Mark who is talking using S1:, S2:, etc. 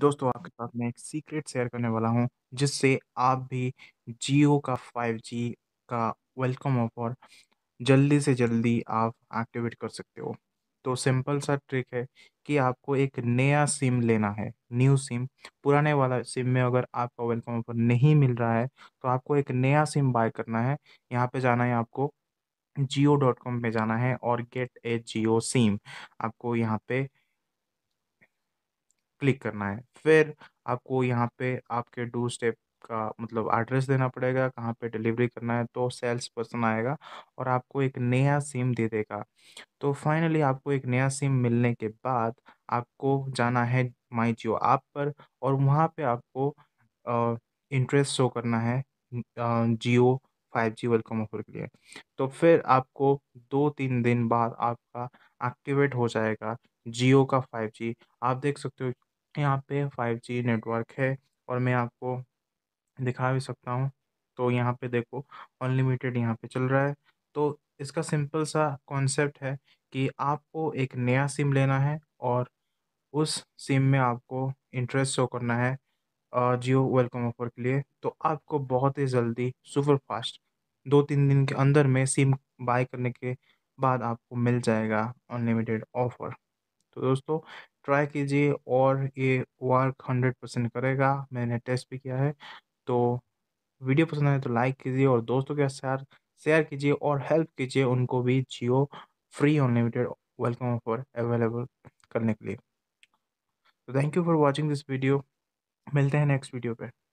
S1: दोस्तों आपके साथ मैं एक सीक्रेट शेयर करने वाला हूँ जिससे आप भी जियो का 5G का वेलकम ऑफर जल्दी से जल्दी आप एक्टिवेट कर सकते हो तो सिंपल सा ट्रिक है कि आपको एक नया सिम लेना है न्यू सिम पुराने वाला सिम में अगर आपका वेलकम ऑफर नहीं मिल रहा है तो आपको एक नया सिम बाय करना है यहाँ पे जाना है आपको जियो डॉट कॉम पर जाना है और गेट ए जियो सिम आपको यहाँ पे क्लिक करना है। फिर आपको यहाँ पे आपके डू स्टेप का मतलब एड्रेस देना पड़ेगा, कहाँ पे डिलीवरी करना है तो सेल्स पर्सन आएगा और आपको एक नया सिम दे देगा। तो फाइनली आपको एक नया सिम मिलने के बाद आपको जाना है माई जियो ऐप पर और वहाँ पे आपको इंटरेस्ट शो करना है Jio five G welcome offer के लिए। तो फिर आपको दो तीन दिन बाद आपका एक्टिवेट हो जाएगा जियो का जी आप देख सकते हो यहाँ पे फाइव जी नेटवर्क है और मैं आपको दिखा भी सकता हूँ तो यहाँ पे देखो अनलिमिटेड यहाँ पे चल रहा है तो इसका सिंपल सा कॉन्सेप्ट है कि आपको एक नया सिम लेना है और उस सिम में आपको इंटरेस्ट शो करना है जियो वेलकम ऑफर के लिए तो आपको बहुत ही जल्दी सुपर फास्ट दो तीन दिन के अंदर में सिम बाय करने के बाद आपको मिल जाएगा अनलिमिटेड ऑफ़र तो दोस्तों ट्राई कीजिए और ये वर्क हंड्रेड परसेंट करेगा मैंने टेस्ट भी किया है तो वीडियो पसंद आए तो लाइक कीजिए और दोस्तों के साथ शेयर शेयर कीजिए और हेल्प कीजिए उनको भी Jio free unlimited welcome offer available करने के लिए तो thank you for watching this video मिलते हैं नेक्स्ट वीडियो पर